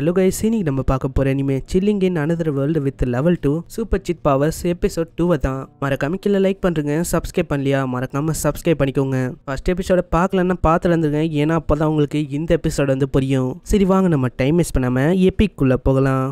hello guys இன்னைக்கு நம்ம பார்க்க போகிற இனிமே chilling in another world with level two super cheat powers episode டூவை தான் மறக்காம கீழே லைக் பண்ணுறங்க சப்ஸ்கிரைப் பண்ணலையா மறக்காம சப்ஸ்கிரைப் பண்ணிக்கோங்க ஃபர்ஸ்ட் எபிசோட பார்க்கலன்னா பார்த்து இருந்துருங்க ஏன்னா அப்போ தான் உங்களுக்கு இந்த எபிசோட் வந்து புரியும் சரி வாங்க நம்ம டைம் வேஸ்ட் பண்ணாமல் எப்பிக்குள்ளே போகலாம்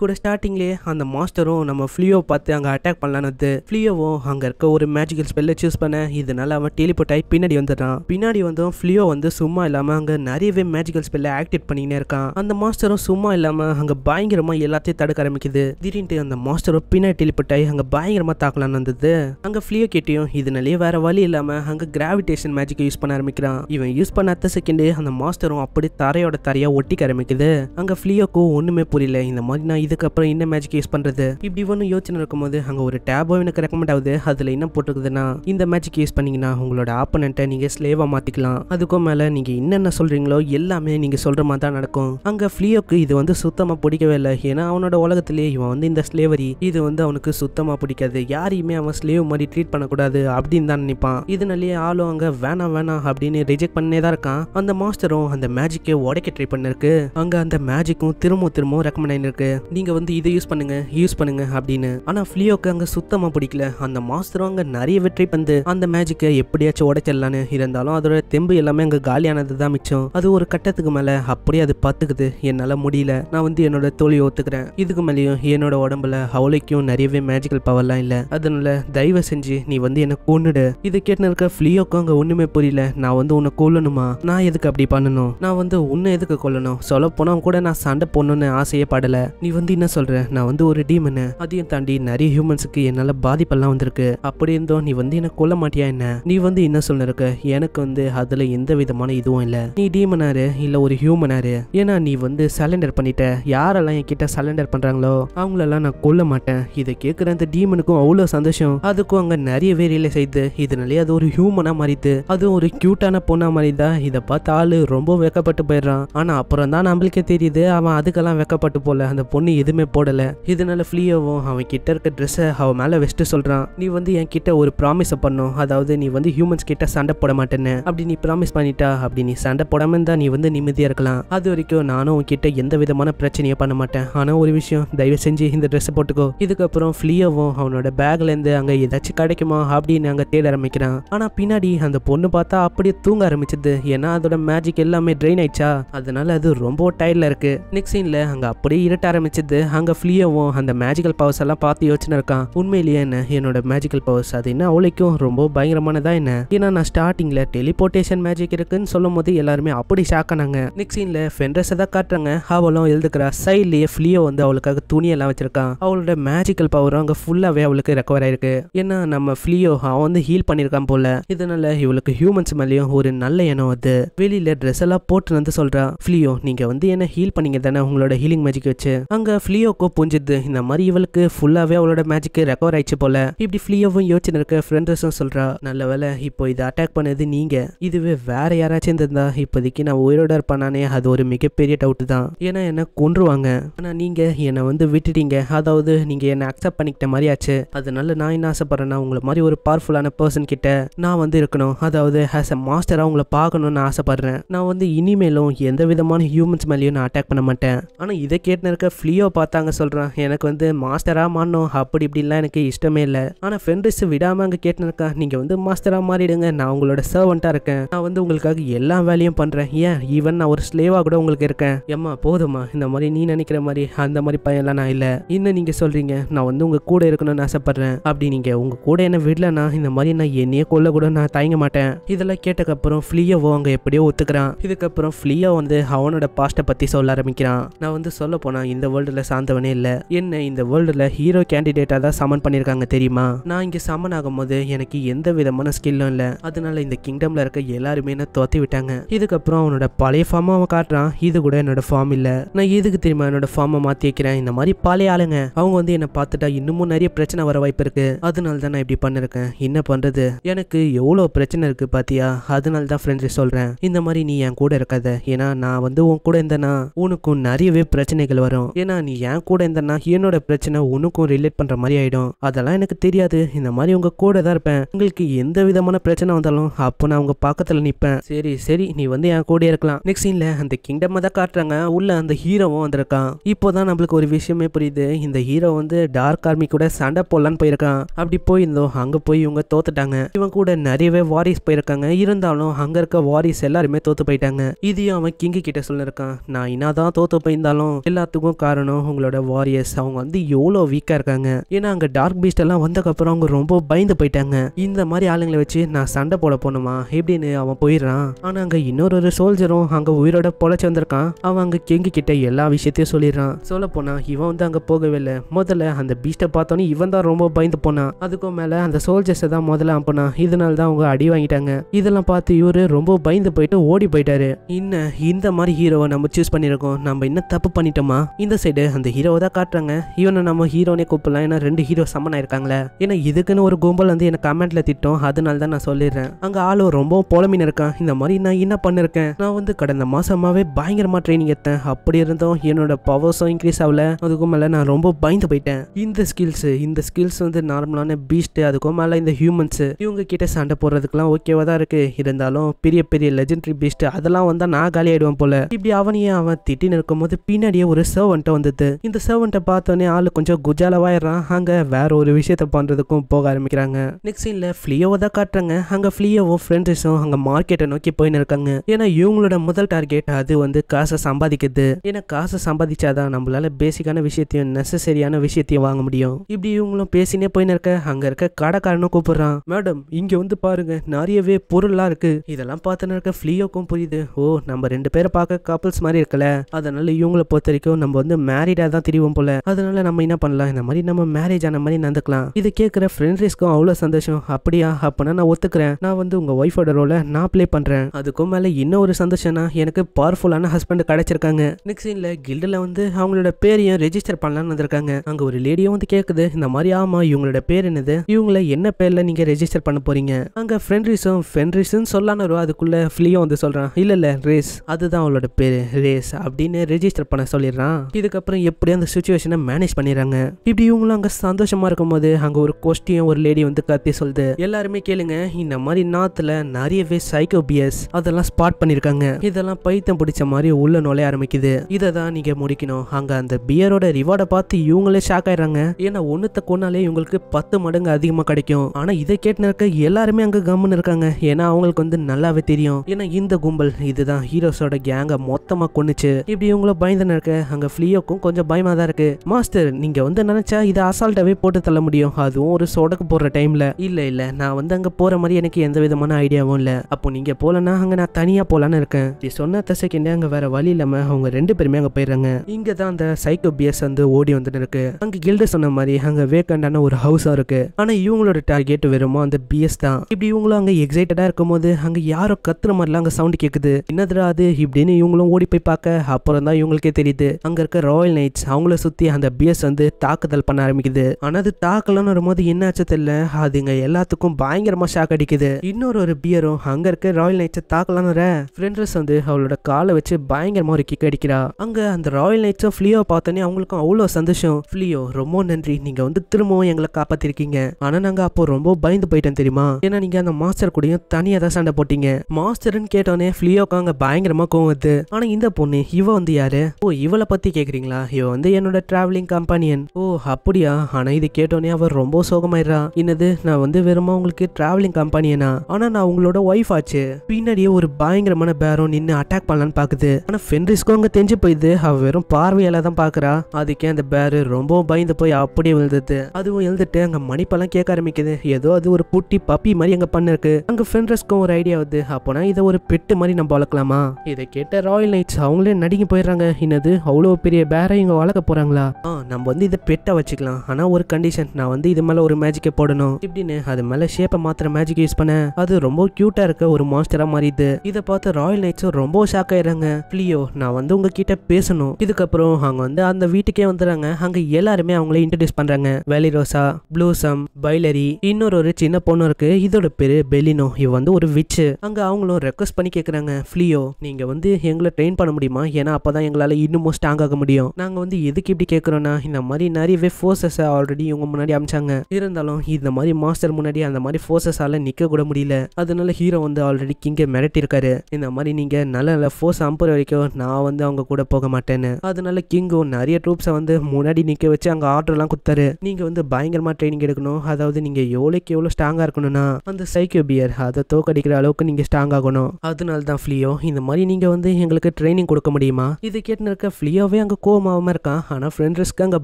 கூட ஸ்டார்டிங்லேயே அந்த மாஸ்டரும் நம்ம ஃப்ளியோ பார்த்து அங்கே அட்டாக் பண்ணலான்னு வந்து ஃப்ளியோவும் அங்கே இருக்க ஒரு மேஜிக்கல் ஸ்பெல்லை சூஸ் பண்ண இதனால அவன் டெலிபோட் ஆகி பின்னாடி வந்துடுறான் பின்னாடி வந்தும் ஃப்ளியோ வந்து சும்மா இல்லாமல் அங்கே நிறையவே மேஜிக்கல் ஸ்பெல்லை ஆக்டிவேட் பண்ணினே இருக்கான் அந்த மாஸ்டரும் சும்மா இல்லாமல் அங்கே பயங்கரமாக எல்லாத்தையும் தடுக்க ஆரம்பிக்குது திடீர்னு அந்த மாஸ்டரும் பின்னாடி டெலிபட்டாய் அங்கே பயங்கரமாக தாக்கலான்னு வந்தது அங்கே ஃப்ளியோ கிட்டேயும் இதனாலேயே வேற வழி இல்லாமல் அங்கே கிராவிடேஷன் மேஜிக்கை யூஸ் பண்ண ஆரம்பிக்கிறான் இவன் யூஸ் பண்ண அத்த செகண்டு அந்த மாஸ்டரும் அப்படி தரையோட தரையாக ஒட்டிக்க ஆரம்பிக்குது அங்கே ஃப்ளியோக்கும் ஒன்றுமே புரியல இந்த மாதிரி நான் இதுக்கப்புறம் என்ன மேஜிக் யூஸ் பண்ணுறது இப்படி ஒன்றும் யோசனை இருக்கும்போது அங்கே ஒரு டேபோ எனக்கு ரெக்கமெண்ட் ஆகுது அதில் என்ன போட்டுருக்குதுன்னா இந்த மேஜிக் யூஸ் பண்ணிங்கன்னா உங்களோட ஆப்பனண்ட்டை நீங்கள் ஸ்லேவாக மாற்றிக்கலாம் அதுக்கும் மேலே நீங்கள் என்னென்ன சொல்கிறீங்களோ எல்லாமே நீங்கள் சொல்கிற மாதிரி தான் நடக்கும் அங்கே ஃப்ளியோக்கு இது வந்து சுத்தமாக பிடிக்கவே இல்லை ஏன்னா அவனோட உலகத்திலேயே இவன் வந்து இந்த ஸ்லேவரி இது வந்து அவனுக்கு சுத்தமாக பிடிக்காது யாரையுமே அவன் ஸ்லேவ் மாதிரி ட்ரீட் பண்ணக்கூடாது அப்படின்னு தான் நினைப்பான் இதனாலேயே ஆளும் அங்கே வேணாம் வேணாம் அப்படின்னு ரிஜெக்ட் பண்ணே தான் இருக்கான் அந்த மாஸ்டரும் அந்த மேஜிக்கை உடைக்க ட்ரை பண்ணிருக்கு அங்கே அந்த மேஜிக்கும் திரும்ப திரும்ப ரெக்கமெண்ட் ஆயிருக்கு நீங்கள் வந்து இதை யூஸ் பண்ணுங்க யூஸ் பண்ணுங்க அப்படின்னு ஆனால் ஃப்ளியோக்கு அங்கே சுத்தமாக பிடிக்கல அந்த மாஸ்டரும் அங்கே நிறைய வெற்றி பந்து அந்த மேஜிக்கை எப்படியாச்சும் உடைச்சிடலான்னு இருந்தாலும் அதோட தெம்பு எல்லாமே அங்கே காலியானது தான் மிச்சம் அது ஒரு கட்டத்துக்கு மேலே அப்படியே அது பார்த்துக்குது என்னால் முடியல நான் வந்து என்னோட தோழியை ஒத்துக்கிறேன் இதுக்கு மேலேயும் என்னோட உடம்புல அவளைக்கும் நிறையவே மேஜிக்கல் பவர்லாம் இல்லை அதனால தயவு செஞ்சு நீ வந்து என்ன கொண்டுடு இதை கேட்டு இருக்க ஃப்ளீயோக்கு அங்க ஒண்ணுமே புரியல நான் வந்து உன்னை கொல்லணுமா நான் எதுக்கு அப்படி பண்ணணும் நான் வந்து உன்னை எதுக்கு கொல்லணும் சொல்ல போனால் கூட நான் சண்டை போடணும்னு ஆசையே படல நீ வந்து என்ன சொல்ற நான் வந்து ஒரு டீமனு அதையும் தாண்டி நிறைய ஹியூமன்ஸுக்கு என்னால் பாதிப்பெல்லாம் வந்திருக்கு அப்படி இருந்தோம் நீ வந்து என்ன கொல்ல மாட்டியா என்ன நீ வந்து என்ன சொல்லிருக்க எனக்கு வந்து அதில் எந்த விதமான இதுவும் இல்லை நீ டீமனாரு இல்லை ஒரு ஹியூமனாரு ஏன்னா நீ வந்து சில சலண்டர் பண்ணிட்டேன் யாரெல்லாம் என்கிட்ட சலண்டர் பண்றாங்களோ அவங்களெல்லாம் நான் கொல்ல மாட்டேன் இதை கேட்குற அந்த டீமனுக்கும் அவ்வளோ சந்தோஷம் அதுக்கும் நிறைய பேர் இல்லை செய்து இதனாலே அது ஒரு ஹியூமனாக மாறிது அதுவும் ஒரு க்யூட்டான பொண்ணா மாறிதா இதை பார்த்து ஆள் ரொம்ப வெக்கப்பட்டு போயிடுறான் ஆனா அப்புறம் தான் நம்மளுக்கே தெரியுது அவன் அதுக்கெல்லாம் வெக்கப்பட்டு போல அந்த பொண்ணு எதுவுமே போடல இதனால ஃப்ளீயோவும் அவன் கிட்ட இருக்க ட்ரெஸ்ஸை அவன் மேல வெஸ்ட்டு சொல்றான் நீ வந்து என் கிட்ட ஒரு ப்ராமிஸை பண்ணும் அதாவது நீ வந்து ஹியூமன்ஸ் கிட்ட சண்டை போட மாட்டேன்னு அப்படி நீ ப்ராமிஸ் பண்ணிட்டா அப்படி நீ சண்டை போடாமல் இருந்தா நீ வந்து நிம்மதியாக இருக்கலாம் அது வரைக்கும் நானும் உன்கிட்ட எந்த விதமான பிரச்சனையும் பண்ண மாட்டேன் ஆனால் ஒரு விஷயம் தயவு செஞ்சு இந்த ட்ரெஸ்ஸை போட்டுக்கோ இதுக்கப்புறம் ஃப்ளீயாவும் அவனோட பேக்லேருந்து அங்கே ஏதாச்சும் கிடைக்குமா அப்படின்னு அங்கே தேட ஆரம்பிக்கிறான் ஆனால் பின்னாடி அந்த பொண்ணு பார்த்தா அப்படியே தூங்க ஆரம்பிச்சது ஏன்னா அதோட மேஜிக் எல்லாமே ட்ரெயின் ஆயிடுச்சா அதனால அது ரொம்ப டயர்டில் இருக்கு நெக்ஸ்ட் சீனில் அங்கே அப்படியே இருட்ட ஆரம்பிச்சது அங்கே ஃப்ளீயாவும் அந்த மேஜிக்கல் பவர்ஸ் எல்லாம் பார்த்து யோசிச்சுன்னு இருக்கான் உண்மையிலேயே என்ன என்னோட மேஜிக்கல் பவர்ஸ் அது என்ன அவளைக்கும் ரொம்ப பயங்கரமானதா என்ன ஏன்னா நான் ஸ்டார்டிங்கில் டெலிபோர்டேஷன் மேஜிக் இருக்குன்னு சொல்லும் போது எல்லாருமே அப்படி ஷாக் ஆனாங்க நெக்ஸ்ட் சீன்ல ஃபென்ரஸ் தான் காட்டுறாங்க அவளும் எழுதுக்கிறா சைட்லேயே ஃப்ளியோ வந்து அவளுக்காக துணி எல்லாம் வச்சிருக்கான் அவளோட மேஜிக்கல் பவரும் அங்கே ஃபுல்லாகவே அவளுக்கு ரெக்கவர் ஆயிருக்கு ஏன்னா நம்ம ஃப்ளியோ அவன் வந்து ஹீல் பண்ணியிருக்கான் போல இதனால இவளுக்கு ஹியூமன்ஸ் மேலேயும் ஒரு நல்ல எண்ணம் வந்து வெளியில ட்ரெஸ் எல்லாம் போட்டு வந்து சொல்றான் ஃப்ளியோ நீங்க வந்து என்ன ஹீல் பண்ணீங்க தானே உங்களோட ஹீலிங் மேஜிக் வச்சு அங்க ஃப்ளியோக்கோ புரிஞ்சுது இந்த மாதிரி இவளுக்கு ஃபுல்லாவே அவளோட மேஜிக் ரெக்கவர் ஆயிடுச்சு போல இப்படி ஃப்ளியோவும் யோசிச்சு இருக்க ஃப்ரெண்ட்ஸும் சொல்றா நல்ல வேலை இப்போ இதை அட்டாக் பண்ணது நீங்க இதுவே வேற யாராச்சும் இருந்திருந்தா இப்போதைக்கு நான் உயிரோட இருப்பானே அது ஒரு மிகப்பெரிய டவுட் தான் ஏன்னா என்னை கொன்றுவாங்க ஆனால் நீங்கள் என்னை வந்து விட்டுட்டீங்க அதாவது நீங்கள் என்னை அக்செப்ட் பண்ணிக்கிட்ட மாதிரி ஆச்சு அதனால நான் என்ன ஆசைப்பட்றேன்னா உங்களை மாதிரி ஒரு பவர்ஃபுல்லான பர்சன் கிட்ட நான் வந்து இருக்கணும் அதாவது ஆஸ் அ மாஸ்டராக உங்களை பார்க்கணும்னு ஆசைப்பட்றேன் நான் வந்து இனிமேலும் எந்த விதமான ஹியூமன்ஸ் மேலேயும் நான் அட்டாக் பண்ண மாட்டேன் ஆனால் இதை கேட்டு இருக்க ஃப்ளியோ பார்த்தாங்க சொல்றேன் எனக்கு வந்து மாஸ்டராக மாறணும் அப்படி இப்படிலாம் எனக்கு இஷ்டமே இல்லை ஆனால் ஃப்ரெண்ட்ஸ் விடாம அங்கே கேட்டு நீங்க நீங்கள் வந்து மாஸ்டராக மாறிடுங்க நான் உங்களோட சர்வெண்ட்டாக இருக்கேன் நான் வந்து உங்களுக்காக எல்லா வேலையும் பண்ணுறேன் ஏன் ஈவன் நான் ஒரு ஸ்லேவாக கூட உங்களுக்கு இருக்கேன் எம்மா போ போதுமா இந்த மாதிரி நீ நினைக்கிற மாதிரி அந்த மாதிரி பையன்லாம் நான் இல்லை என்ன நீங்கள் சொல்கிறீங்க நான் வந்து உங்கள் கூட இருக்கணும்னு ஆசைப்பட்றேன் அப்படி நீங்கள் உங்கள் கூட என்ன விடலன்னா இந்த மாதிரி நான் என்னையே கொல்ல கூட நான் தயங்க மாட்டேன் இதெல்லாம் கேட்டக்கப்புறம் ஃப்ளீயாவோ அங்கே எப்படியோ ஒத்துக்கிறான் இதுக்கப்புறம் ஃப்ளீயா வந்து அவனோட பாஸ்ட்டை பற்றி சொல்ல ஆரம்பிக்கிறான் நான் வந்து சொல்ல போனால் இந்த வேர்ல்டில் சார்ந்தவனே இல்லை என்ன இந்த வேர்ல்டில் ஹீரோ கேண்டிடேட்டாக தான் சமன் பண்ணியிருக்காங்க தெரியுமா நான் இங்கே சமன் ஆகும்போது எனக்கு எந்த விதமான ஸ்கில்லும் இல்லை அதனால இந்த கிங்டமில் இருக்க எல்லாருமே என்ன தோத்தி விட்டாங்க இதுக்கப்புறம் அவனோட பழைய ஃபார்மாக அவன் காட்டுறான் இது கூட என்னோட ஃபார்ம் இல்லை நான் எதுக்கு தெரியுமா என்னோட ஃபார்மை மாத்தி வைக்கிறேன் இந்த மாதிரி பழைய ஆளுங்க அவங்க வந்து என்னை பார்த்துட்டா இன்னமும் நிறைய பிரச்சனை வர வாய்ப்பு இருக்கு அதனால தான் நான் இப்படி பண்ணிருக்கேன் என்ன பண்றது எனக்கு எவ்வளோ பிரச்சனை இருக்கு பாத்தியா அதனால தான் ஃப்ரெண்ட்ஸ் சொல்றேன் இந்த மாதிரி நீ என் கூட இருக்காத ஏன்னா நான் வந்து உன் கூட இருந்தேன்னா உனக்கும் நிறையவே பிரச்சனைகள் வரும் ஏன்னா நீ என் கூட இருந்தேன்னா என்னோட பிரச்சனை உனக்கும் ரிலேட் பண்ற மாதிரி ஆயிடும் அதெல்லாம் எனக்கு தெரியாது இந்த மாதிரி உங்க கூட தான் இருப்பேன் உங்களுக்கு எந்த விதமான பிரச்சனை வந்தாலும் அப்போ நான் உங்க பக்கத்துல நிப்பேன் சரி சரி நீ வந்து என் கூட இருக்கலாம் நெக்ஸ்ட் சீன்ல அந்த கிங்டம் தான் காட்டுறாங்க உள்ள ஸ்கூல்ல அந்த ஹீரோவும் வந்திருக்கான் இப்போதான் நம்மளுக்கு ஒரு விஷயமே புரியுது இந்த ஹீரோ வந்து டார்க் ஆர்மி கூட சண்டை போடலான்னு போயிருக்கான் அப்படி போயிருந்தோம் அங்க போய் இவங்க தோத்துட்டாங்க இவன் கூட நிறையவே வாரிஸ் போயிருக்காங்க இருந்தாலும் அங்கே இருக்க வாரிஸ் எல்லாருமே தோத்து போயிட்டாங்க இதையும் அவன் கிங்கு கிட்ட சொல்லிருக்கான் நான் என்னதான் தோத்து போயிருந்தாலும் எல்லாத்துக்கும் காரணம் உங்களோட வாரியர்ஸ் அவங்க வந்து எவ்வளோ வீக்காக இருக்காங்க ஏன்னா அங்க டார்க் பீஸ்ட் எல்லாம் அப்புறம் அவங்க ரொம்ப பயந்து போயிட்டாங்க இந்த மாதிரி ஆளுங்களை வச்சு நான் சண்டை போட போனோமா எப்படின்னு அவன் போயிடுறான் ஆனா அங்க இன்னொரு ஒரு சோல்ஜரும் அங்க உயிரோட பொழைச்சி வந்திருக்கான் அவன் அங்கே லிங்கு கிட்ட எல்லா விஷயத்தையும் சொல்லிடுறான் சொல்ல போனா இவன் வந்து அங்க போகவே இல்லை முதல்ல அந்த பீஸ்ட்டை பார்த்தோன்னே இவன் தான் ரொம்ப பயந்து போனான் அதுக்கும் மேல அந்த சோல்ஜர்ஸை தான் முதல்ல அனுப்பினான் இதனால தான் அவங்க அடி வாங்கிட்டாங்க இதெல்லாம் பார்த்து இவரு ரொம்ப பயந்து போயிட்டு ஓடி போயிட்டாரு இன்னும் இந்த மாதிரி ஹீரோவை நம்ம சூஸ் பண்ணியிருக்கோம் நம்ம என்ன தப்பு பண்ணிட்டோமா இந்த சைடு அந்த ஹீரோவை தான் காட்டுறாங்க இவனை நம்ம ஹீரோனே கூப்பிடலாம் ஏன்னா ரெண்டு ஹீரோ சம்மன் ஆயிருக்காங்களே ஏன்னா இதுக்குன்னு ஒரு கும்பல் வந்து எனக்கு கமெண்ட்ல திட்டம் அதனால தான் நான் சொல்லிடுறேன் அங்க ஆளு ரொம்ப புலமின்னு இருக்கான் இந்த மாதிரி நான் என்ன பண்ணிருக்கேன் நான் வந்து கடந்த மாசமாவே பயங்கரமா ட்ரைனிங் எடுத்தேன் அப்படி இருந்தும் என்னோட பவர்ஸும் இன்க்ரீஸ் ஆகல அதுக்கும் மேலே நான் ரொம்ப பயந்து போயிட்டேன் இந்த ஸ்கில்ஸு இந்த ஸ்கில்ஸ் வந்து நார்மலான பீஸ்ட்டு அதுக்கும் மேலே இந்த ஹியூமன்ஸு இவங்க கிட்ட சண்டை போடுறதுக்குலாம் ஓகேவா தான் இருக்குது இருந்தாலும் பெரிய பெரிய லெஜெண்டரி பீஸ்ட் அதெல்லாம் வந்தால் நான் காலி ஆகிடுவேன் போல இப்படி அவனையே அவன் நிற்கும் போது பின்னாடியே ஒரு சர்வன்ட்டை வந்தது இந்த சர்வன்ட்டை பார்த்தோன்னே ஆளு கொஞ்சம் குஜாலவாயிடுறான் அங்கே வேற ஒரு விஷயத்த பண்ணுறதுக்கும் போக ஆரம்பிக்கிறாங்க நெக்ஸ்ட் சீனில் ஃப்ளீயோவை தான் காட்டுறாங்க அங்கே ஃப்ளீயோவோ ஃப்ரெண்ட்ஸும் அங்கே மார்க்கெட்டை நோக்கி போயின்னு இருக்காங்க ஏன்னா இவங்களோட முதல் டார்கெட் அது வந்து காசை சம்பாதிக்க முடியுது ஏன்னா காசு சம்பாதிச்சாதான் நம்மளால பேசிக்கான விஷயத்தையும் நெசசரியான விஷயத்தையும் வாங்க முடியும் இப்படி இவங்களும் பேசினே போயின்னு இருக்க அங்க இருக்க கடைக்காரனும் கூப்பிடுறான் மேடம் இங்க வந்து பாருங்க நிறையவே பொருள்லாம் இருக்கு இதெல்லாம் பார்த்துன்னு இருக்க ஃப்ளீயோக்கும் புரியுது ஓ நம்ம ரெண்டு பேரை பார்க்க கப்பல்ஸ் மாதிரி இருக்கல அதனால இவங்கள பொறுத்த வரைக்கும் நம்ம வந்து மேரிடா தான் தெரியும் போல அதனால நம்ம என்ன பண்ணலாம் இந்த மாதிரி நம்ம மேரேஜ் ஆன மாதிரி நடந்துக்கலாம் இது கேட்குற ஃப்ரெண்ட்ரிஸ்க்கும் அவ்வளோ சந்தோஷம் அப்படியா அப்பனா நான் ஒத்துக்கிறேன் நான் வந்து உங்க ஒய்ஃபோட ரோல நான் பிளே பண்றேன் அதுக்கும் மேல இன்னொரு சந்தோஷம்னா எனக்கு பவர்ஃபுல்லான ஹஸ்பண்ட் கிடைச்சிருக்காங்க இருக்காங்க நெக்ஸ்ட் சீன்ல கில்டில் வந்து அவங்களோட பேரையும் ரெஜிஸ்டர் பண்ணலான்னு வந்திருக்காங்க அங்க ஒரு லேடியும் வந்து கேக்குது இந்த மாதிரி ஆமா இவங்களோட பேர் என்னது இவங்கள என்ன பேர்ல நீங்க ரெஜிஸ்டர் பண்ண போறீங்க அங்க ஃப்ரெண்ட்ரிஸும் ஃபென்ரிஸும் சொல்லான்னு வரும் அதுக்குள்ள ஃப்ளீயும் வந்து சொல்றான் இல்ல இல்ல ரேஸ் அதுதான் அவளோட பேரு ரேஸ் அப்படின்னு ரெஜிஸ்டர் பண்ண சொல்லிடுறான் இதுக்கப்புறம் எப்படி அந்த சுச்சுவேஷனை மேனேஜ் பண்ணிடுறாங்க இப்படி இவங்களும் சந்தோஷமா இருக்கும் இருக்கும்போது அங்க ஒரு கோஷ்டியும் ஒரு லேடி வந்து கத்தி சொல்லுது எல்லாருமே கேளுங்க இந்த மாதிரி நாத்துல நிறையவே சைக்கோபியஸ் அதெல்லாம் ஸ்பாட் பண்ணிருக்காங்க இதெல்லாம் பைத்தம் பிடிச்ச மாதிரி உள்ள நுழைய ஆரம்பிக்கும் கிடைக்குது இதை தான் நீங்க முடிக்கணும் அங்க அந்த பியரோட ரிவார்டை பார்த்து இவங்களே ஷாக் ஆயிடுறாங்க ஏன்னா ஒன்னுத்த கொண்டாலே இவங்களுக்கு பத்து மடங்கு அதிகமா கிடைக்கும் ஆனா இதை கேட்டு இருக்க எல்லாருமே அங்க கம்முன்னு இருக்காங்க ஏன்னா அவங்களுக்கு வந்து நல்லாவே தெரியும் ஏன்னா இந்த கும்பல் இதுதான் ஹீரோஸோட கேங்க மொத்தமா கொண்டுச்சு இப்படி இவங்கள பயந்து இருக்க அங்க ஃப்ளியோக்கும் கொஞ்சம் பயமா தான் இருக்கு மாஸ்டர் நீங்க வந்து நினைச்சா இதை அசால்ட்டாவே போட்டு தள்ள முடியும் அதுவும் ஒரு சொடக்கு போடுற டைம்ல இல்ல இல்ல நான் வந்து அங்க போற மாதிரி எனக்கு எந்த விதமான ஐடியாவும் இல்ல அப்போ நீங்க போலன்னா அங்க நான் தனியா போலான்னு இருக்கேன் சொன்ன செகண்டே அங்க வேற வழி இல்லாம அவங்க ரெண்டு பேருமே அங்கே போயிடுறாங்க இங்கே தான் அந்த சைக்கோ பிஎஸ் வந்து ஓடி வந்து இருக்கு அங்கே கில்டு சொன்ன மாதிரி அங்கே வேக்கண்டான ஒரு ஹவுஸாக இருக்கு ஆனால் இவங்களோட டார்கெட் வெறுமோ அந்த பிஎஸ் தான் இப்படி இவங்களும் அங்கே எக்ஸைட்டடாக இருக்கும் போது அங்கே யாரோ கத்துற மாதிரிலாம் அங்கே சவுண்ட் கேட்குது என்னதுடா அது இப்படின்னு இவங்களும் ஓடி போய் பார்க்க அப்புறம் தான் இவங்களுக்கே தெரியுது அங்கே இருக்க ராயல் நைட்ஸ் அவங்கள சுற்றி அந்த பிஎஸ் வந்து தாக்குதல் பண்ண ஆரம்பிக்குது ஆனால் அது தாக்கலன்னு வரும்போது என்னாச்சு தெரியல அதுங்க எல்லாத்துக்கும் பயங்கரமாக ஷாக் அடிக்குது இன்னொரு ஒரு பியரும் அங்கே இருக்க ராயல் நைட்ஸை தாக்கலான்னு ஃப்ரெண்ட்ரஸ் வந்து அவளோட காலை வச்சு பயங்கரமாக ஒரு கிக் அடிக்கிறா அங்க அந்த ராயல் நைட்ஸ் ஃபிளியோ பார்த்தோன்னே அவங்களுக்கும் அவ்வளோ சந்தோஷம் ஃப்ளியோ ரொம்ப நன்றி நீங்க வந்து திரும்பவும் எங்களை காப்பாத்திருக்கீங்க ஆனா நாங்க அப்போ ரொம்ப பயந்து போயிட்டோம் தெரியுமா ஏன்னா நீங்க அந்த மாஸ்டர் கூடயும் தனியா தான் சண்டை போட்டீங்க மாஸ்டர்னு கேட்டோனே ஃபிளியோக்கு அங்க பயங்கரமா கோவத்து ஆனா இந்த பொண்ணு இவ வந்து யாரு ஓ இவளை பத்தி கேக்குறீங்களா இவ வந்து என்னோட டிராவலிங் கம்பெனியன் ஓ அப்படியா ஆனா இது கேட்டோன்னே அவர் ரொம்ப சோகமாயிடுறா என்னது நான் வந்து வெறுமா உங்களுக்கு டிராவலிங் கம்பெனியனா ஆனா நான் உங்களோட ஒய்ஃப் ஆச்சு பின்னாடியே ஒரு பயங்கரமான பேரம் நின்று அட்டாக் பண்ணலான்னு பாக்குது ஆனா ஃபென்ரிஸ்க்கும் அவங்க தெரிஞ்சு போயிது அவ வெறும் பார்வையால தான் பாக்குறா அதுக்கே அந்த பேரு ரொம்பவும் பயந்து போய் அப்படியே விழுந்தது அதுவும் எழுந்துட்டு அங்க மணிப்பெல்லாம் கேட்க ஆரம்பிக்குது ஏதோ அது ஒரு குட்டி பப்பி மாதிரி அங்க பண்ணிருக்கு அங்க ஃபென்ரஸ்க்கும் ஒரு ஐடியா வந்து அப்போனா இதை ஒரு பெட்டு மாதிரி நம்ம வளர்க்கலாமா இதை கேட்ட ராயல் நைட்ஸ் அவங்களே நடிக்க போயிடுறாங்க என்னது அவ்வளோ பெரிய பேரை இவங்க வளர்க்க போறாங்களா நம்ம வந்து இதை பெட்டா வச்சுக்கலாம் ஆனா ஒரு கண்டிஷன் நான் வந்து இது மேல ஒரு மேஜிக்கை போடணும் இப்படின்னு அது மேல ஷேப்பை மாத்திர மேஜிக் யூஸ் பண்ண அது ரொம்ப கியூட்டா இருக்க ஒரு மாஸ்டரா மாறிது இதை பார்த்து ராயல் நைட்ஸும் ரொம்ப ஷாக் ஆயிடுறாங்க பிளியோ நான் வந்து வந்து உங்ககிட்ட பேசணும் இதுக்கப்புறம் அவங்க வந்து அந்த வீட்டுக்கே வந்துடுறாங்க அங்க எல்லாருமே அவங்கள இன்ட்ரடியூஸ் பண்றாங்க வேலி ரோசா ப்ளூசம் பைலரி இன்னொரு ஒரு சின்ன பொண்ணு இருக்கு இதோட பேரு பெலினோ இவ வந்து ஒரு விச் அங்க அவங்களும் ரெக்வஸ்ட் பண்ணி கேட்குறாங்க ஃபிளியோ நீங்க வந்து எங்களை ட்ரெயின் பண்ண முடியுமா ஏன்னா அப்பதான் எங்களால இன்னமும் ஸ்ட்ராங் ஆக முடியும் நாங்க வந்து எதுக்கு இப்படி கேட்குறோன்னா இந்த மாதிரி நிறையவே ஃபோர்ஸஸை ஆல்ரெடி இவங்க முன்னாடி அமிச்சாங்க இருந்தாலும் இந்த மாதிரி மாஸ்டர் முன்னாடி அந்த மாதிரி ஃபோர்ஸஸால நிக்க கூட முடியல அதனால ஹீரோ வந்து ஆல்ரெடி கிங்க இருக்காரு இந்த மாதிரி நீங்க நல்ல நல்ல ஃபோர்ஸ் அம்புற வரைக்கும் நான் வந்து அவங்க கூட போக மாட்டேன்னு அதனால கிங்கும் நிறைய ட்ரூப்ஸை வந்து முன்னாடி நிற்க வச்சு அங்கே ஆர்டர்லாம் கொடுத்தாரு நீங்கள் வந்து பயங்கரமாக ட்ரைனிங் எடுக்கணும் அதாவது நீங்கள் எவ்வளோக்கு எவ்வளோ ஸ்ட்ராங்காக இருக்கணும்னா அந்த சைக்கோ பியர் அதை தோக்கடிக்கிற அளவுக்கு நீங்கள் ஸ்ட்ராங் ஆகணும் அதனால தான் ஃப்ளியோ இந்த மாதிரி நீங்கள் வந்து எங்களுக்கு ட்ரைனிங் கொடுக்க முடியுமா இது கேட்டுன்னு இருக்க ஃப்ளியோவே அங்கே கோவமாகாமல் இருக்கான் ஆனால் ஃப்ரெண்ட்ஸ்க்கு அங்கே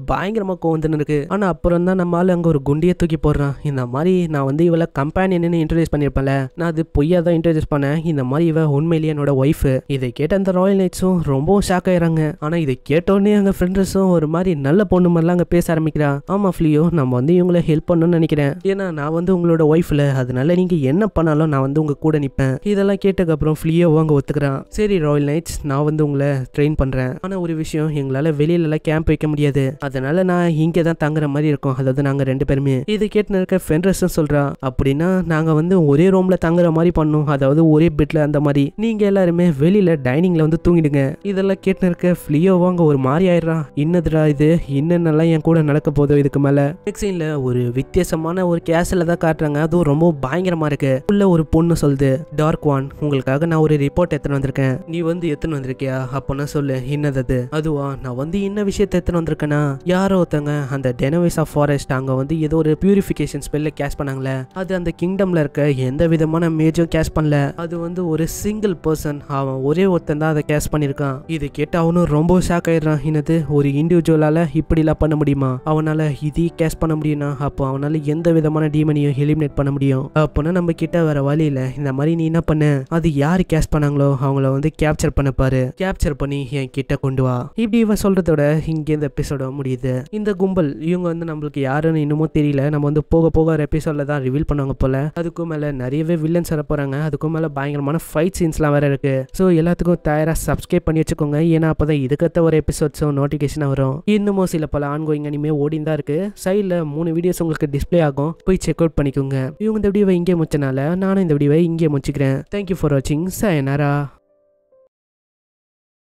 பயங்கரமாக கோவந்துன்னு இருக்கு ஆனால் அப்புறம் தான் நம்மளால் அங்கே ஒரு குண்டியை தூக்கி போடுறான் இந்த மாதிரி நான் வந்து இவளை கம்பேனியன் இன்ட்ரடியூஸ் பண்ணியிருப்பேன்ல நான் அது பொய்யா தான் இன்ட்ரடியூஸ் பண்ணேன் இந்த மாதிரி இவ உண்மையிலேயே என்னோட ஒய்ஃபு இதை கேட்ட அந்த ராயல் நைட்ஸும் ரொம்பவும் ஷாக் ஆயிறாங்க ஆனால் இதை கேட்டோடனே எங்கள் ஃப்ரெண்ட்ஸும் ஒரு மாதிரி நல்ல பொண்ணு மாதிரிலாம் அங்கே பேச ஆரம்பிக்கிறா ஆமாம் ஃப்ளீயோ நம்ம வந்து இவங்களை ஹெல்ப் பண்ணணும்னு நினைக்கிறேன் ஏன்னா நான் வந்து உங்களோட ஒய்ஃபில் அதனால நீங்கள் என்ன பண்ணாலும் நான் வந்து உங்கள் கூட நிற்பேன் இதெல்லாம் கேட்டதுக்கப்புறம் ஃப்ளீயோவும் வாங்க ஒத்துக்கிறான் சரி ராயல் நைட்ஸ் நான் வந்து உங்களை ட்ரெயின் பண்ணுறேன் ஆனால் ஒரு விஷயம் எங்களால் வெளியிலலாம் கேம்ப் வைக்க முடியாது அதனால நான் இங்கே தான் தங்குற மாதிரி இருக்கும் அதாவது நாங்கள் ரெண்டு பேருமே இது கேட்டு இருக்க ஃப்ரெண்ட்ரஸும் சொல்கிறா அப்படின்னா நாங்கள் வந்து ஒரே ரூமில் தங்குற மாதிரி பண்ணும் அதாவது ஒரே பெட்டில் அந்த மாதிரி நீங்கள் எல்லாருமே வெளியில் டைனிங்கில் வந்து தூங்கிடுங்க இதெல்லாம் கேட்டு இருக்க ஃப்ளியோவாங்க ஒரு மாதிரி ஆயிடுறான் என்னதுடா இது என்னென்னலாம் என் கூட நடக்க போதும் இதுக்கு மேலே நெக்ஸ்ட் சீனில் ஒரு வித்தியாசமான ஒரு கேஸில் தான் காட்டுறாங்க அதுவும் ரொம்ப பயங்கரமாக இருக்கு உள்ள ஒரு பொண்ணு சொல்லுது டார்க் வான் உங்களுக்காக நான் ஒரு ரிப்போர்ட் எத்தனை வந்திருக்கேன் நீ வந்து எத்தனை வந்திருக்கியா அப்போனா சொல்லு என்னது அது அதுவா நான் வந்து என்ன விஷயத்த எத்தனை வந்திருக்கேன்னா யாரோ ஒருத்தங்க அந்த டெனவைஸ் ஆஃப் ஃபாரஸ்ட் அங்கே வந்து ஏதோ ஒரு பியூரிஃபிகேஷன் ஸ்பெல்ல கேஷ் பண்ணாங்களே அது அந்த கிங்டம்ல இருக்க எந்த விதமான மேஜும் கேஷ் பண்ணல அது வந்து ஒரு சிங்கிள் பர்சன் அவன் ஒரே ஒருத்தன் தான் அதை கேஷ் பண்ணியிருக்கான் சொல்கிறான் இது கேட்ட அவனும் ரொம்ப ஷாக் ஆயிடுறான் என்னது ஒரு இண்டிவிஜுவலால இப்படி எல்லாம் பண்ண முடியுமா அவனால இதையும் கேஷ் பண்ண முடியும்னா அப்போ அவனால எந்த விதமான டீமனையும் எலிமினேட் பண்ண முடியும் அப்போனா நம்ம கிட்ட வேற வழியில் இந்த மாதிரி நீ என்ன பண்ண அது யாரு கேஷ் பண்ணாங்களோ அவங்கள வந்து கேப்சர் பண்ண பாரு கேப்சர் பண்ணி என் கிட்ட கொண்டு வா இப்படி இவன் சொல்றதோட இங்க இந்த எபிசோட முடியுது இந்த கும்பல் இவங்க வந்து நம்மளுக்கு யாருன்னு இன்னமும் தெரியல நம்ம வந்து போக போக ஒரு எபிசோடில் தான் ரிவீல் பண்ணுவாங்க போல அதுக்கும் மேல நிறையவே வில்லன்ஸ் வர போறாங்க அதுக்கும் மேல பயங்கரமான ஃபைட் சீன்ஸ்லாம் வேற இருக்கு ஸோ எல்லாத்துக்கும் தயாரா சப்ஸ்கிரைப் பண்ணி வச்சுக்கோங்க ஏன்னா அப்போ தான் இதுக்கத்த ஒரு எபிசோட்ஸும் நோட்டிஃபிகேஷனாக வரும் இன்னமும் சில பல ஆன்கோயிங் அனிமே ஓடி தான் இருக்கு சைடில் மூணு வீடியோஸ் உங்களுக்கு டிஸ்பிளே ஆகும் போய் செக் அவுட் பண்ணிக்கோங்க இவங்க இந்த வீடியோவை இங்கே முடிச்சனால நானும் இந்த வீடியோவை இங்கே முடிச்சுக்கிறேன் தேங்க்யூ ஃபார் வாட்சிங் சயனாரா